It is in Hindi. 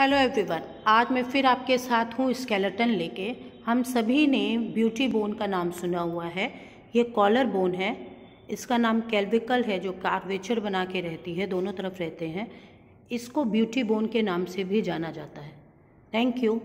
हेलो एवरीवन आज मैं फिर आपके साथ हूँ स्केलेटन लेके हम सभी ने ब्यूटी बोन का नाम सुना हुआ है ये कॉलर बोन है इसका नाम कैल्विकल है जो कार्वेचर बना के रहती है दोनों तरफ रहते हैं इसको ब्यूटी बोन के नाम से भी जाना जाता है थैंक यू